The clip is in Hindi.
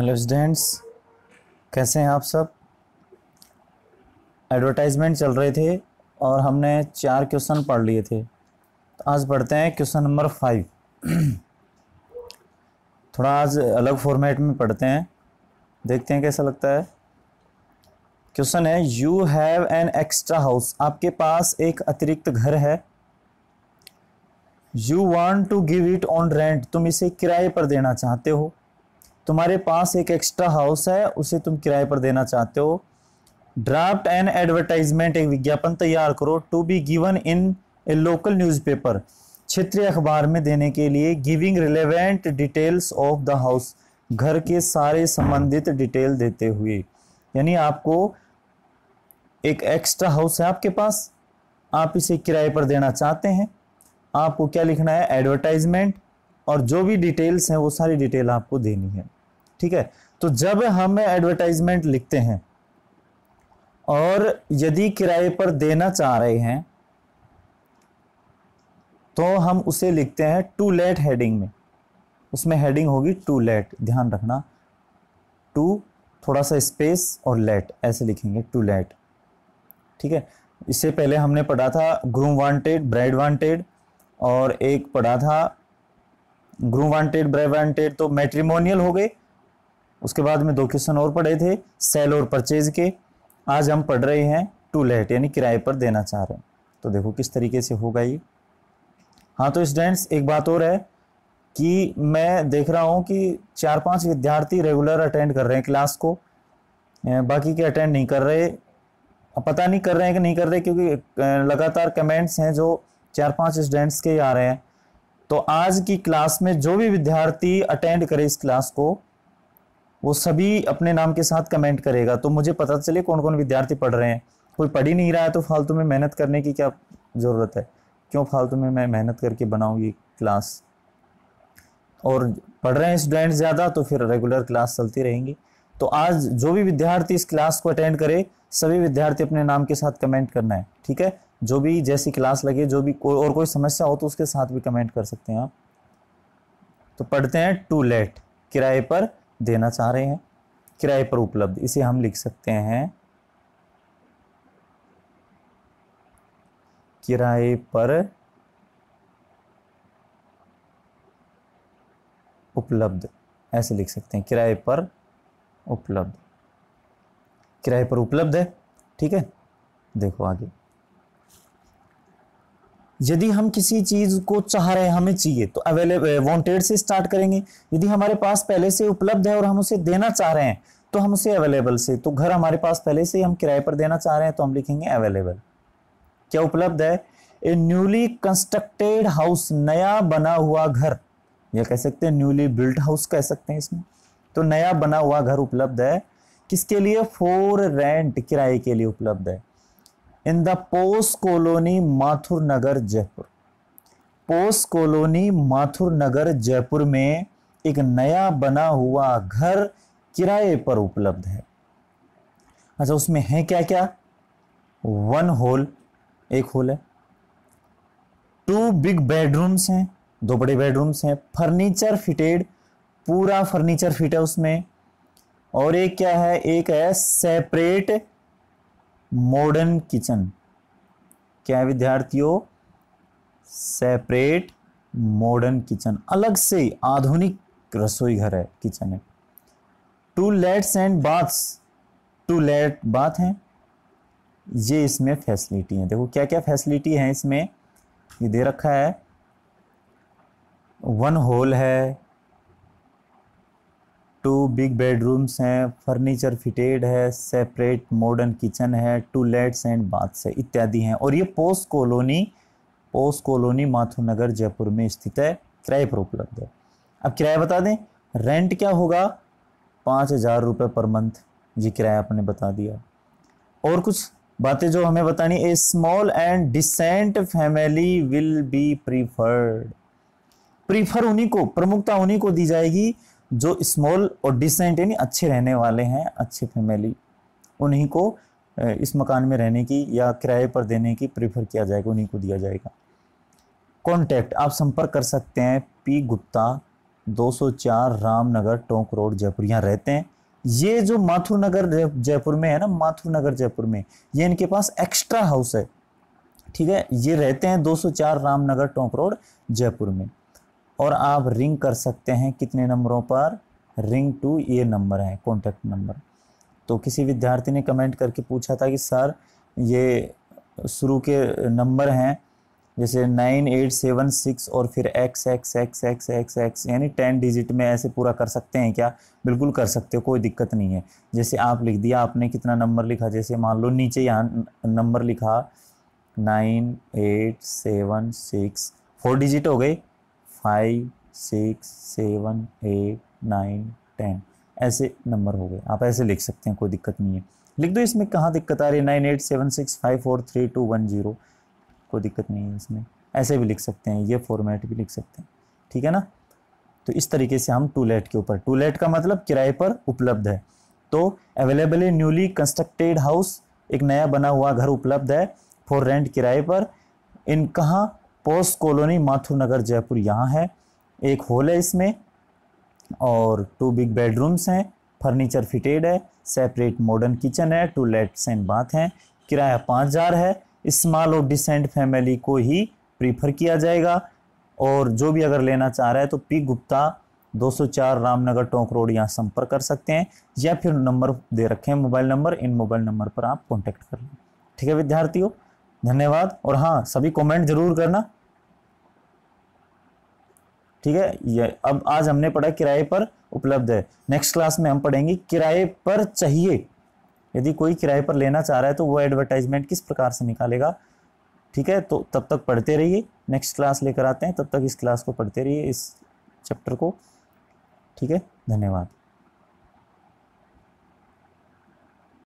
हेलो स्टूडेंट्स कैसे हैं आप सब एडवर्टाइजमेंट चल रहे थे और हमने चार क्वेश्चन पढ़ लिए थे तो आज पढ़ते हैं क्वेश्चन नंबर फाइव थोड़ा आज अलग फॉर्मेट में पढ़ते हैं देखते हैं कैसा लगता है क्वेश्चन है you have an extra house आपके पास एक अतिरिक्त घर है you want to give it on rent तुम इसे किराए पर देना चाहते हो तुम्हारे पास एक एक्स्ट्रा हाउस है उसे तुम किराए पर देना चाहते हो ड्राफ्ट एंड एडवर्टाइजमेंट एक विज्ञापन तैयार करो to be given in a local newspaper क्षेत्रीय अखबार में देने के लिए giving relevant details of the house घर के सारे संबंधित डिटेल देते हुए यानी आपको एक एक्स्ट्रा हाउस है आपके पास आप इसे किराए पर देना चाहते हैं आपको क्या लिखना है एडवर्टाइजमेंट और जो भी डिटेल्स हैं वो सारी डिटेल आपको देनी है ठीक है तो जब हम एडवर्टाइजमेंट लिखते हैं और यदि किराए पर देना चाह रहे हैं तो हम उसे लिखते हैं टू लेट हेडिंग में उसमें हेडिंग होगी टू लेट ध्यान रखना टू थोड़ा सा स्पेस और लेट ऐसे लिखेंगे टू लेट ठीक है इससे पहले हमने पढ़ा था ग्रूम वांटेड ब्राइड वांटेड और एक पढ़ा था ग्रूम वांटेड ब्राइड वांटेड तो मैट्रिमोनियल हो गए उसके बाद में दो क्वेश्चन और पढ़े थे सेल और परचेज के आज हम पढ़ रहे हैं टू लेट यानी किराए पर देना चाह रहे हैं तो देखो किस तरीके से होगा ये हाँ तो स्टूडेंट्स एक बात और है कि मैं देख रहा हूँ कि चार पांच विद्यार्थी रेगुलर अटेंड कर रहे हैं क्लास को बाकी के अटेंड नहीं कर रहे पता नहीं कर रहे हैं कि नहीं कर रहे क्योंकि लगातार कमेंट्स हैं जो चार पांच स्टूडेंट्स के आ रहे हैं तो आज की क्लास में जो भी विद्यार्थी अटेंड करे इस क्लास को वो सभी अपने नाम के साथ कमेंट करेगा तो मुझे पता चले कौन कौन विद्यार्थी पढ़ रहे हैं कोई पढ़ ही नहीं रहा है तो फालतू में मेहनत करने की क्या ज़रूरत है क्यों फालतू में मैं मेहनत करके बनाऊंगी क्लास और पढ़ रहे हैं स्टूडेंट ज़्यादा तो फिर रेगुलर क्लास चलती रहेंगी तो आज जो भी विद्यार्थी इस क्लास को अटेंड करे सभी विद्यार्थी अपने नाम के साथ कमेंट करना है ठीक है जो भी जैसी क्लास लगे जो भी कोई और कोई समस्या हो तो उसके साथ भी कमेंट कर सकते हैं आप तो पढ़ते हैं टू लेट किराए पर देना चाह रहे हैं किराए पर उपलब्ध इसे हम लिख सकते हैं किराए पर उपलब्ध ऐसे लिख सकते हैं किराए पर उपलब्ध किराए पर उपलब्ध है ठीक है देखो आगे यदि हम किसी चीज़ को चाह रहे हैं हमें चाहिए तो अवेलेबल वांटेड eh, से स्टार्ट करेंगे यदि हमारे पास पहले से उपलब्ध है और हम उसे देना चाह रहे हैं तो हम उसे अवेलेबल से तो घर हमारे पास पहले से हम किराए पर देना चाह रहे हैं तो हम लिखेंगे अवेलेबल क्या उपलब्ध है ए न्यूली कंस्ट्रक्टेड हाउस नया बना हुआ घर या कह सकते हैं न्यूली बिल्ट हाउस कह सकते हैं इसमें तो नया बना हुआ घर उपलब्ध है किसके लिए फोर रेंट किराए के लिए उपलब्ध है in the post colony Mathur Nagar Jaipur post colony Mathur Nagar Jaipur में एक नया बना हुआ घर किराए पर उपलब्ध है अच्छा उसमें है क्या क्या वन होल एक होल है टू बिग बेडरूम्स हैं दो बड़े बेडरूम्स हैं फर्नीचर फिटेड पूरा फर्नीचर फिट है उसमें और एक क्या है एक है सेपरेट मॉडर्न किचन क्या है विद्यार्थियों सेपरेट मॉडर्न किचन अलग से आधुनिक रसोई घर है किचन है to toilets and baths toilet bath हैं ये इसमें फैसिलिटी है देखो क्या क्या फैसिलिटी है इसमें ये दे रखा है वन होल है टू बिग बेडरूम्स हैं फर्नीचर फिटेड है सेपरेट मॉडर्न किचन है टू लेट्स एंड बाथ्स है इत्यादि हैं और ये post colony post colony Mathur Nagar Jaipur में स्थित है किराए पर उपलब्ध है अब किराया बता दें रेंट क्या होगा पाँच हज़ार रुपये पर मंथ ये किराया आपने बता दिया और कुछ बातें जो हमें बतानी a small and decent family will be preferred prefer उन्हीं को प्रमुखता उन्हीं को दी जाएगी जो स्मॉल और डिसेंट यानी अच्छे रहने वाले हैं अच्छे फैमिली उन्हीं को इस मकान में रहने की या किराए पर देने की प्रेफर किया जाएगा उन्हीं को दिया जाएगा कॉन्टैक्ट आप संपर्क कर सकते हैं पी गुप्ता 204 रामनगर टोंक रोड जयपुर यहाँ रहते हैं ये जो माथुर नगर जयपुर में है ना माथुर नगर जयपुर में ये इनके पास एक्स्ट्रा हाउस है ठीक है ये रहते हैं 204 रामनगर टोंक रोड जयपुर में और आप रिंग कर सकते हैं कितने नंबरों पर रिंग टू ये नंबर है कॉन्टैक्ट नंबर तो किसी विद्यार्थी ने कमेंट करके पूछा था कि सर ये शुरू के नंबर हैं जैसे नाइन एट सेवन सिक्स और फिर X X X X X X यानी टेन डिजिट में ऐसे पूरा कर सकते हैं क्या बिल्कुल कर सकते हो कोई दिक्कत नहीं है जैसे आप लिख दिया आपने कितना नंबर लिखा जैसे मान लो नीचे यहाँ नंबर लिखा nine eight seven six four digit हो गई five six seven eight nine ten ऐसे नंबर हो गए आप ऐसे लिख सकते हैं कोई दिक्कत नहीं है लिख दो इसमें कहाँ दिक्कत आ रही है nine eight seven six five four three two one zero कोई दिक्कत नहीं है इसमें ऐसे भी लिख सकते हैं ये फॉर्मेट भी लिख सकते हैं ठीक है ना तो इस तरीके से हम टू लेट के ऊपर टू लेट का मतलब किराए पर उपलब्ध है तो अवेलेबल है न्यूली कंस्ट्रक्टेड हाउस एक नया बना हुआ घर उपलब्ध है फॉर रेंट किराए पर इन कहाँ पोस्ट कॉलोनी माथुर नगर जयपुर यहाँ है एक हॉल है इसमें और टू बिग बेडरूम्स हैं फर्नीचर फिटेड है सेपरेट मॉडर्न किचन है टू लेट्स एंड बाथ हैं किराया पाँच हज़ार है स्मॉल और डिसेंट फैमिली को ही प्रीफर किया जाएगा और जो भी अगर लेना चाह रहा है तो पी गुप्ता 204 रामनगर टोंक रोड यहाँ संपर्क कर सकते हैं या फिर नंबर दे रखे हैं मोबाइल नंबर इन मोबाइल नंबर पर आप कॉन्टैक्ट कर लें ठीक है विद्यार्थियों धन्यवाद और हाँ सभी कमेंट जरूर करना ठीक है ये अब आज हमने पढ़ा किराए पर उपलब्ध है नेक्स्ट क्लास में हम पढ़ेंगे किराए पर चाहिए यदि कोई किराए पर लेना चाह रहा है तो वो एडवर्टाइजमेंट किस प्रकार से निकालेगा ठीक है तो तब तक पढ़ते रहिए नेक्स्ट क्लास लेकर आते हैं तब तक इस क्लास को पढ़ते रहिए इस चैप्टर को ठीक है धन्यवाद